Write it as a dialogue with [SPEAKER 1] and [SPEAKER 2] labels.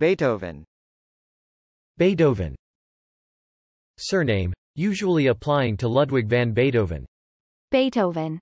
[SPEAKER 1] Beethoven Beethoven Surname, usually applying to Ludwig van Beethoven
[SPEAKER 2] Beethoven